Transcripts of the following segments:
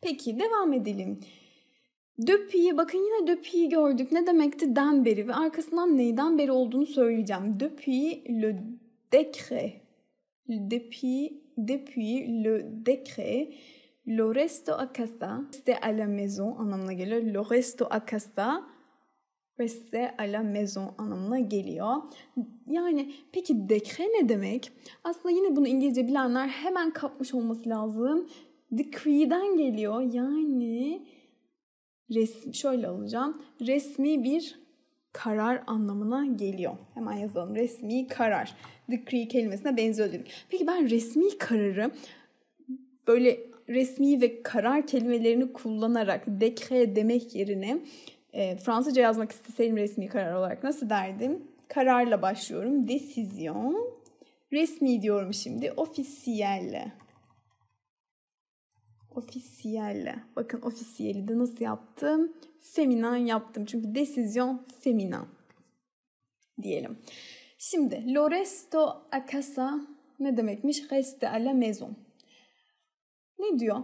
Peki devam edelim. Döpi'yi bakın yine Döpi'yi gördük. Ne demekti den beri ve arkasından neyden beri olduğunu söyleyeceğim. Döpi le décret. Depuis, depuis le décret. Le resto a casa. Reste à la maison anlamına geliyor. Le resto a casa. Reste à la maison anlamına geliyor. Yani peki dekre ne demek? Aslında yine bunu İngilizce bilenler hemen kapmış olması lazım decree'den geliyor. Yani resmi şöyle alacağım. Resmi bir karar anlamına geliyor. Hemen yazalım. Resmi karar. Decree kelimesine benziyor dedik. Peki ben resmi kararı böyle resmi ve karar kelimelerini kullanarak dekre demek yerine e, Fransızca yazmak isteseydim resmi karar olarak nasıl derdim? Kararla başlıyorum. decision Resmi diyorum şimdi. Ofisiyelle. Ofisiyelle. Bakın ofisiyeli de nasıl yaptım? Feminan yaptım. Çünkü desizyon feminan diyelim. Şimdi loresto a casa ne demekmiş? Reste a la maison. Ne diyor?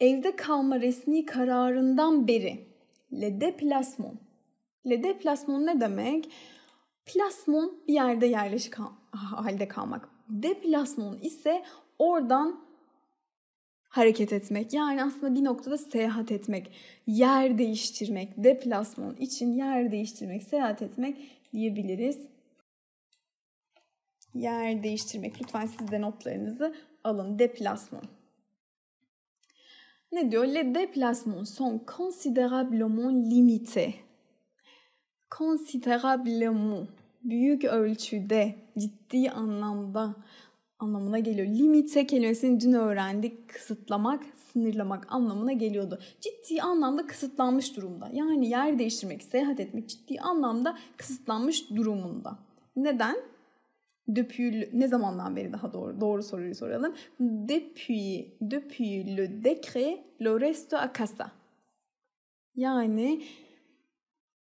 Evde kalma resmi kararından beri. Le deplasmon. Le deplasmon ne demek? Plasmon bir yerde yerleşik halde kalmak. Deplasmon ise oradan hareket etmek. Yani aslında bir noktada seyahat etmek, yer değiştirmek, deplasman için yer değiştirmek, seyahat etmek diyebiliriz. Yer değiştirmek. Lütfen siz de notlarınızı alın. Deplasman. Ne diyor? le déplacements sont considérablement limités. Considérablement büyük ölçüde, ciddi anlamda anlamına geliyor. Limite kelimesini dün öğrendik. Kısıtlamak, sınırlamak anlamına geliyordu. Ciddi anlamda kısıtlanmış durumda. Yani yer değiştirmek, seyahat etmek ciddi anlamda kısıtlanmış durumunda. Neden? Depuis, ne zamandan beri daha doğru, doğru soruyu soralım. Depuis, depuis le décret, le resto à casa. Yani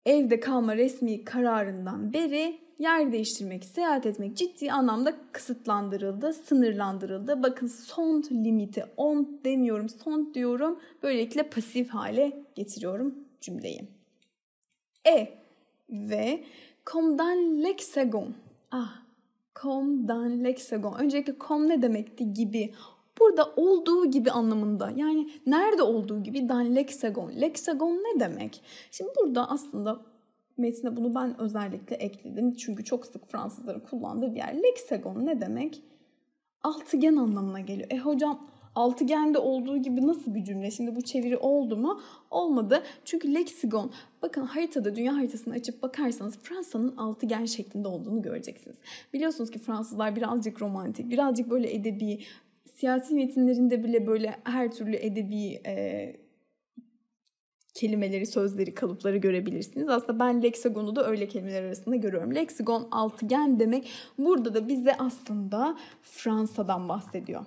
evde kalma resmi kararından beri yer değiştirmek, seyahat etmek ciddi anlamda kısıtlandırıldı, sınırlandırıldı. Bakın son limiti, on demiyorum, son diyorum. Böylelikle pasif hale getiriyorum cümleyi. E ve komdan leksagon. Ah, komdan leksagon. Öncelikle kom ne demekti gibi burada olduğu gibi anlamında. Yani nerede olduğu gibi dan leksagon. Leksagon ne demek? Şimdi burada aslında Metine bunu ben özellikle ekledim. Çünkü çok sık Fransızların kullandığı bir yer. Leksagon ne demek? Altıgen anlamına geliyor. E hocam altıgende olduğu gibi nasıl bir cümle? Şimdi bu çeviri oldu mu? Olmadı. Çünkü leksigon, bakın haritada dünya haritasını açıp bakarsanız Fransa'nın altıgen şeklinde olduğunu göreceksiniz. Biliyorsunuz ki Fransızlar birazcık romantik, birazcık böyle edebi, siyasi metinlerinde bile böyle her türlü edebi e, kelimeleri, sözleri, kalıpları görebilirsiniz. Aslında ben leksagonu da öyle kelimeler arasında görüyorum. Leksagon altıgen demek burada da bize aslında Fransa'dan bahsediyor.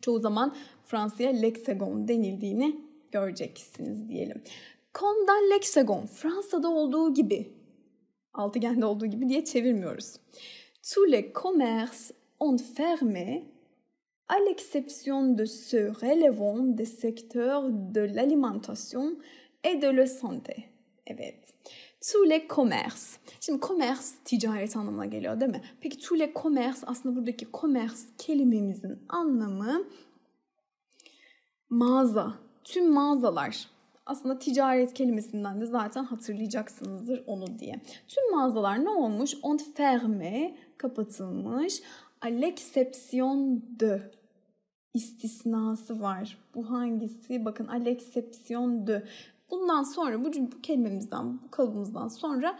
Çoğu zaman Fransa'ya leksagon denildiğini göreceksiniz diyelim. Comme dans leksagon Fransa'da olduğu gibi altıgende olduğu gibi diye çevirmiyoruz. Tous les commerces ont fermé à l'exception de ceux relevant des secteurs de l'alimentation et de la santé. Evet. Eh tule commerce. Şimdi commerce ticaret anlamına geliyor değil mi? Peki tule commerce aslında buradaki commerce kelimemizin anlamı mağaza. Tüm mağazalar. Aslında ticaret kelimesinden de zaten hatırlayacaksınızdır onu diye. Tüm mağazalar ne olmuş? On ferme, kapatılmış. A l'exception de istisnası var. Bu hangisi? Bakın aleksepsiyondü. Bundan sonra bu, bu kelimemizden, bu kalıbımızdan sonra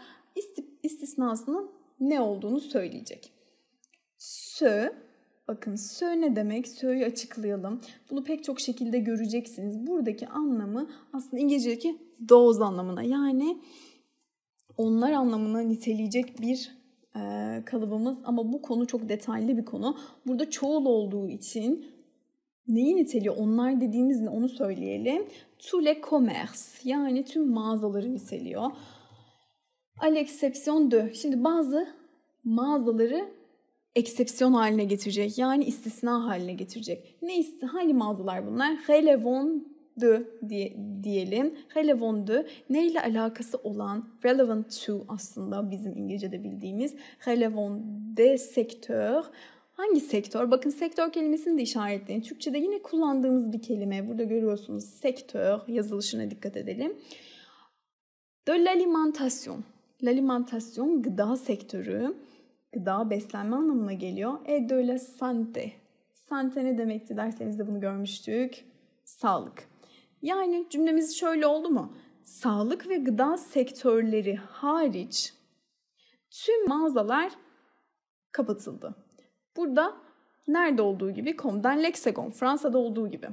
istisnasının ne olduğunu söyleyecek. Sö, bakın sö ne demek? Sö'yü açıklayalım. Bunu pek çok şekilde göreceksiniz. Buradaki anlamı aslında İngilizce'deki those anlamına yani onlar anlamına niteleyecek bir e, kalıbımız ama bu konu çok detaylı bir konu. Burada çoğul olduğu için neyi niteliyor onlar dediğimiz ne onu söyleyelim. Tous les commerces yani tüm mağazaları niteliyor. A l'exception de. Şimdi bazı mağazaları eksepsiyon haline getirecek. Yani istisna haline getirecek. Ne isti hangi mağazalar bunlar? Relevant de diye, diyelim. Relevant de neyle alakası olan relevant to aslında bizim İngilizce'de bildiğimiz relevant de sektör Hangi sektör? Bakın sektör kelimesini de işaretleyin. Türkçe'de yine kullandığımız bir kelime. Burada görüyorsunuz sektör yazılışına dikkat edelim. De l'alimentation. L'alimentation gıda sektörü. Gıda beslenme anlamına geliyor. E de la santé. Sante ne demekti derslerinizde bunu görmüştük. Sağlık. Yani cümlemiz şöyle oldu mu? Sağlık ve gıda sektörleri hariç tüm mağazalar kapatıldı. Burada nerede olduğu gibi Com'dan Lexegon, Fransa'da olduğu gibi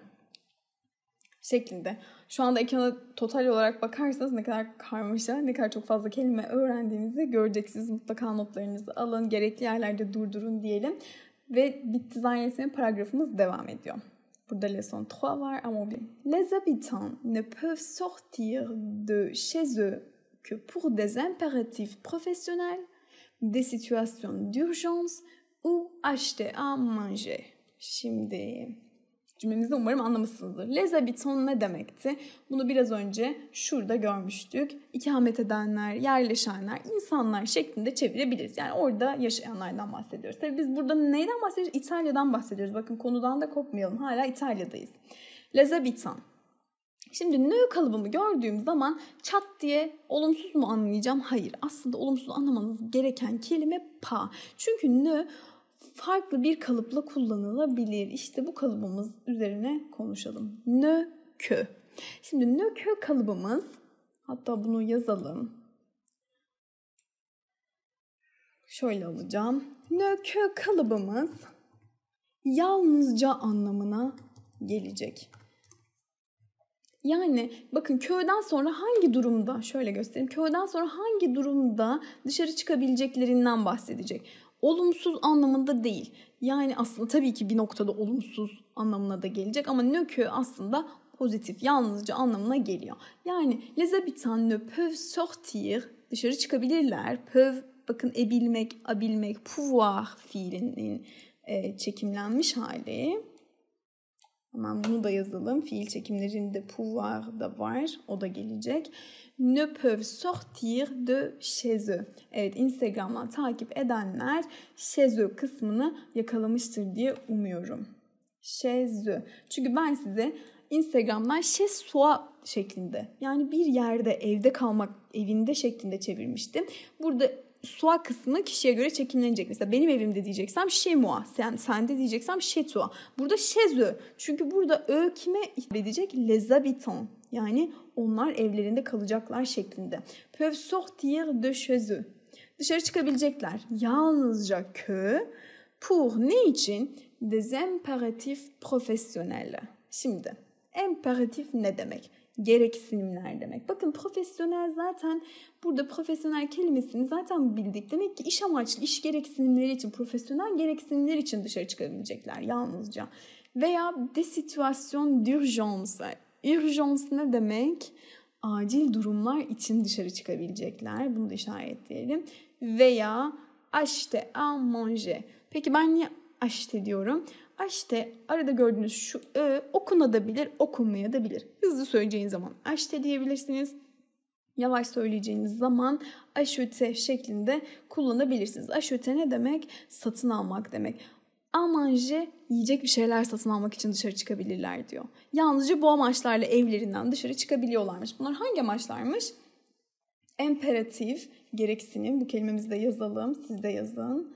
şeklinde. Şu anda ekrana total olarak bakarsanız ne kadar karmaşa, ne kadar çok fazla kelime öğrendiğinizi göreceksiniz. Mutlaka notlarınızı alın, gerekli yerlerde durdurun diyelim. Ve bit dizayn paragrafımız devam ediyor. Burada leçon 3 var ama bir. Les habitants ne peuvent sortir de chez eux que pour des impératifs professionnels, des situations d'urgence, ou acheter à manger. Şimdi cümlemizi umarım anlamışsınızdır. Les ne demekti? Bunu biraz önce şurada görmüştük. İkamet edenler, yerleşenler, insanlar şeklinde çevirebiliriz. Yani orada yaşayanlardan bahsediyoruz. Tabii biz burada neyden bahsediyoruz? İtalya'dan bahsediyoruz. Bakın konudan da kopmayalım. Hala İtalya'dayız. Les Şimdi nö kalıbını gördüğüm zaman çat diye olumsuz mu anlayacağım? Hayır. Aslında olumsuz anlamanız gereken kelime pa. Çünkü nö farklı bir kalıpla kullanılabilir. İşte bu kalıbımız üzerine konuşalım. Nökö. Şimdi nökö kalıbımız hatta bunu yazalım. Şöyle alacağım. Nökö kalıbımız yalnızca anlamına gelecek. Yani bakın köyden sonra hangi durumda şöyle göstereyim. Köyden sonra hangi durumda dışarı çıkabileceklerinden bahsedecek. Olumsuz anlamında değil. Yani aslında tabii ki bir noktada olumsuz anlamına da gelecek ama nökü aslında pozitif, yalnızca anlamına geliyor. Yani les habitants ne peuvent sortir, dışarı çıkabilirler. Peuvent, bakın ebilmek, abilmek, pouvoir fiilinin e, çekimlenmiş hali. Hemen bunu da yazalım. Fiil çekimlerinde pouvoir da var. O da gelecek ne peuvent sortir de chez eux. Evet Instagram'dan takip edenler chez eux kısmını yakalamıştır diye umuyorum. Chez eux. Çünkü ben size Instagram'dan chez soi şeklinde yani bir yerde evde kalmak evinde şeklinde çevirmiştim. Burada sua kısmı kişiye göre çekimlenecek. Mesela benim evimde diyeceksem şemua, sen sende diyeceksem şetua. Burada şezö. Çünkü burada ö kime hitap edecek? Les habitants yani onlar evlerinde kalacaklar şeklinde. Peuvent sortir de chez Dışarı çıkabilecekler. Yalnızca kö. pour ne için? Des impératifs professionnels. Şimdi imperatif ne demek? Gereksinimler demek. Bakın profesyonel zaten burada profesyonel kelimesini zaten bildik. Demek ki iş amaçlı, iş gereksinimleri için, profesyonel gereksinimler için dışarı çıkabilecekler yalnızca. Veya de situation d'urgence Urgence ne demek? Acil durumlar için dışarı çıkabilecekler. Bunu da işaretleyelim. Veya acheter à manger. Peki ben niye acheter diyorum? Acheter arada gördüğünüz şu ö okunabilir, okunmayabilir. Hızlı söyleyeceğiniz zaman acheter diyebilirsiniz yavaş söyleyeceğiniz zaman aşöte şeklinde kullanabilirsiniz. Aşöte ne demek? Satın almak demek amanje yiyecek bir şeyler satın almak için dışarı çıkabilirler diyor. Yalnızca bu amaçlarla evlerinden dışarı çıkabiliyorlarmış. Bunlar hangi amaçlarmış? Emperatif, gereksinim, bu kelimemizi de yazalım, siz de yazın.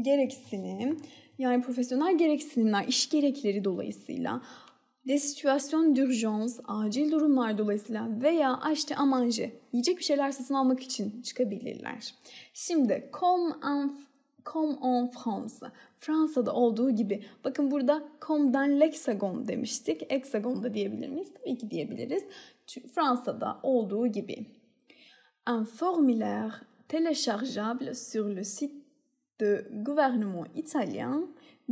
Gereksinim, yani profesyonel gereksinimler, iş gerekleri dolayısıyla de situation d'urgence, acil durumlar dolayısıyla veya açtı amanje, yiyecek bir şeyler satın almak için çıkabilirler. Şimdi comme un comme en France. Fransa'da olduğu gibi. Bakın burada come'den lexagon demiştik. Hexagon da diyebilir miyiz? Tabii ki diyebiliriz. Fransa'da olduğu gibi. Un formulaire téléchargeable sur le site de gouvernement italien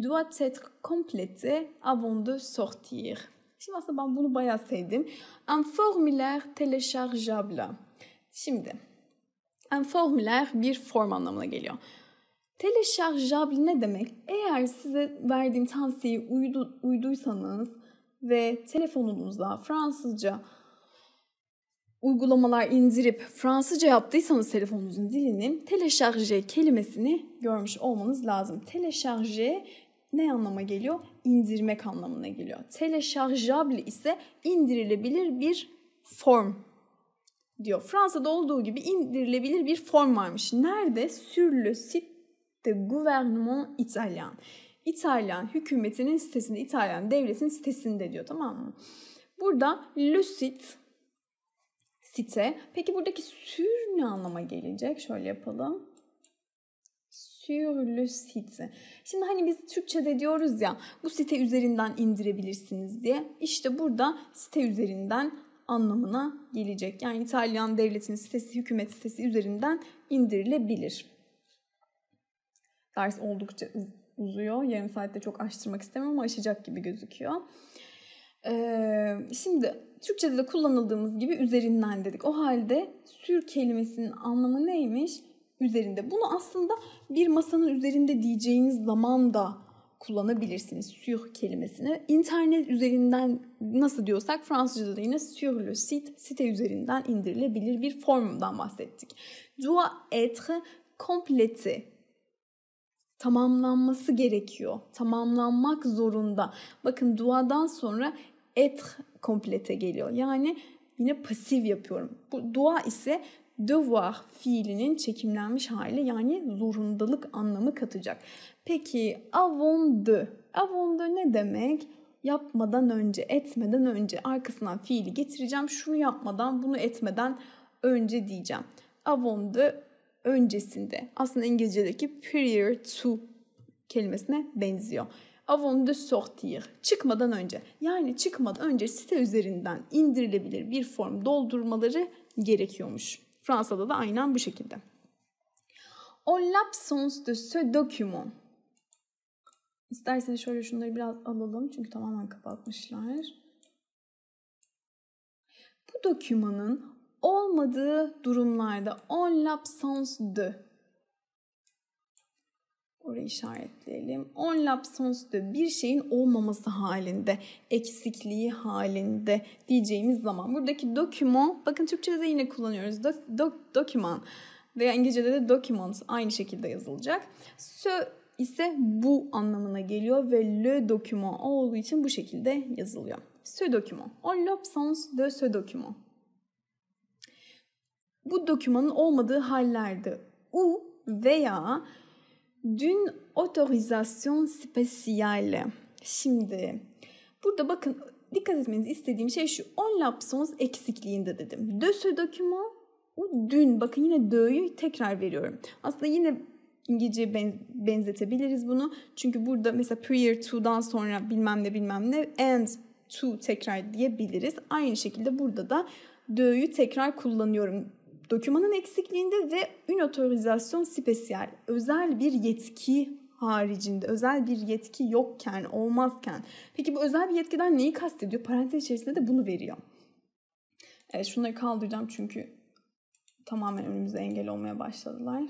doit être complété avant de sortir. Şimdi aslında ben bunu bayağı sevdim. Un formulaire téléchargeable. Şimdi un formulaire bir form anlamına geliyor. Teleşarjable ne demek? Eğer size verdiğim tavsiyeyi uydu, uyduysanız ve telefonunuza Fransızca uygulamalar indirip Fransızca yaptıysanız telefonunuzun dilinin teleşarje kelimesini görmüş olmanız lazım. Teleşarje ne anlama geliyor? İndirmek anlamına geliyor. Teleşarjable ise indirilebilir bir form diyor. Fransa'da olduğu gibi indirilebilir bir form varmış. Nerede? Sur sit de gouvernement italien. İtalyan hükümetinin sitesinde, İtalyan devletin sitesinde diyor tamam mı? Burada le site Peki buradaki "sür" ne anlama gelecek? Şöyle yapalım. Sur le site. Şimdi hani biz Türkçe'de diyoruz ya bu site üzerinden indirebilirsiniz diye. İşte burada site üzerinden anlamına gelecek. Yani İtalyan devletinin sitesi, hükümet sitesi üzerinden indirilebilir. Ders oldukça uzuyor. Yarım saatte çok aştırmak istemem ama aşacak gibi gözüküyor. Ee, şimdi Türkçe'de de kullanıldığımız gibi üzerinden dedik. O halde sür kelimesinin anlamı neymiş? Üzerinde. Bunu aslında bir masanın üzerinde diyeceğiniz zaman da kullanabilirsiniz sur kelimesini. İnternet üzerinden nasıl diyorsak Fransızca'da da yine sur le site, site üzerinden indirilebilir bir formdan bahsettik. Doit être complété tamamlanması gerekiyor. Tamamlanmak zorunda. Bakın duadan sonra et komplete geliyor. Yani yine pasif yapıyorum. Bu dua ise devoir fiilinin çekimlenmiş hali yani zorundalık anlamı katacak. Peki avant de. Avant de ne demek? Yapmadan önce, etmeden önce arkasından fiili getireceğim. Şunu yapmadan, bunu etmeden önce diyeceğim. Avant de öncesinde aslında İngilizce'deki prior to kelimesine benziyor. Avant de sortir, çıkmadan önce. Yani çıkmadan önce site üzerinden indirilebilir bir form doldurmaları gerekiyormuş. Fransa'da da aynen bu şekilde. En l'absence de ce document. İsterseniz şöyle şunları biraz alalım çünkü tamamen kapatmışlar. Bu dokümanın olmadığı durumlarda on l'absence de orayı işaretleyelim. On l'absence de bir şeyin olmaması halinde, eksikliği halinde diyeceğimiz zaman buradaki doküman, bakın Türkçe'de de yine kullanıyoruz. Dok, dok, doküman veya İngilizce'de de document aynı şekilde yazılacak. Sö ise bu anlamına geliyor ve le doküman olduğu için bu şekilde yazılıyor. Sö doküman. On l'absence de sö doküman bu dokümanın olmadığı hallerde u veya dün otorizasyon spesiyale. Şimdi burada bakın dikkat etmenizi istediğim şey şu. On lapsons eksikliğinde dedim. De ce document u dün. Bakın yine dö'yü tekrar veriyorum. Aslında yine İngilizceye benzetebiliriz bunu. Çünkü burada mesela prior to'dan sonra bilmem ne bilmem ne and to tekrar diyebiliriz. Aynı şekilde burada da dö'yü tekrar kullanıyorum dokümanın eksikliğinde ve ün otorizasyon spesiyel özel bir yetki haricinde özel bir yetki yokken, olmazken. Peki bu özel bir yetkiden neyi kastediyor? Parantez içerisinde de bunu veriyor. Evet şunları kaldıracağım çünkü tamamen önümüze engel olmaya başladılar.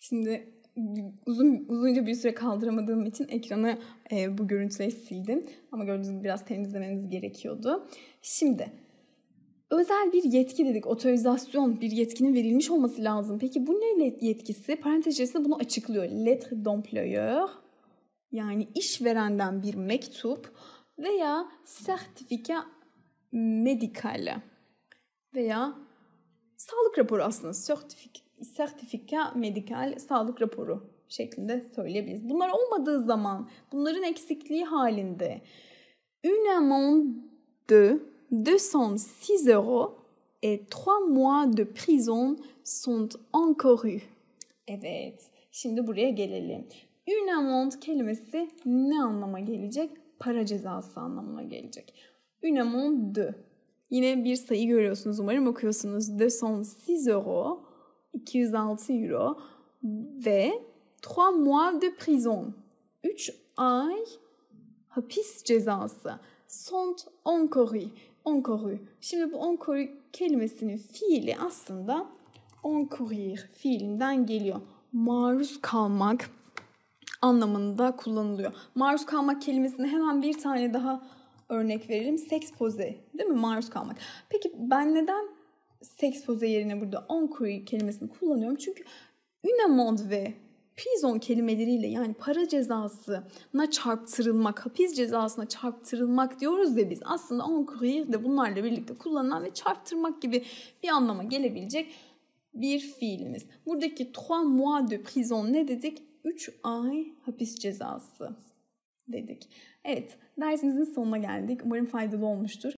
Şimdi uzun uzunca bir süre kaldıramadığım için ekranı e, bu görüntüleri sildim. Ama gördüğünüz gibi biraz temizlememiz gerekiyordu. Şimdi özel bir yetki dedik. Otorizasyon bir yetkinin verilmiş olması lazım. Peki bu ne yetkisi? Parantez içerisinde bunu açıklıyor. Lettre d'employeur yani işverenden bir mektup veya sertifika medikal veya sağlık raporu aslında sertifika sertifika medikal sağlık raporu şeklinde söyleyebiliriz. Bunlar olmadığı zaman, bunların eksikliği halinde une amende de 206 euro et 3 mois de prison sont encourus. Evet, şimdi buraya gelelim. Une amende kelimesi ne anlama gelecek? Para cezası anlamına gelecek. Une amende de. Yine bir sayı görüyorsunuz umarım okuyorsunuz. 206 euro 206 euro ve 3 mois de prison. 3 ay hapis cezası. Sont encoru. Encoru. Şimdi bu encoru kelimesinin fiili aslında encourir fiilinden geliyor. Maruz kalmak anlamında kullanılıyor. Maruz kalmak kelimesine hemen bir tane daha örnek verelim. Seks poze değil mi? Maruz kalmak. Peki ben neden sekspoze yerine burada on encourir kelimesini kullanıyorum. Çünkü ünamond ve prison kelimeleriyle yani para cezasına çarptırılmak, hapis cezasına çarptırılmak diyoruz ya biz. Aslında on encourir de bunlarla birlikte kullanılan ve çarptırmak gibi bir anlama gelebilecek bir fiilimiz. Buradaki trois mois de prison ne dedik? 3 ay hapis cezası dedik. Evet, dersimizin sonuna geldik. Umarım faydalı olmuştur.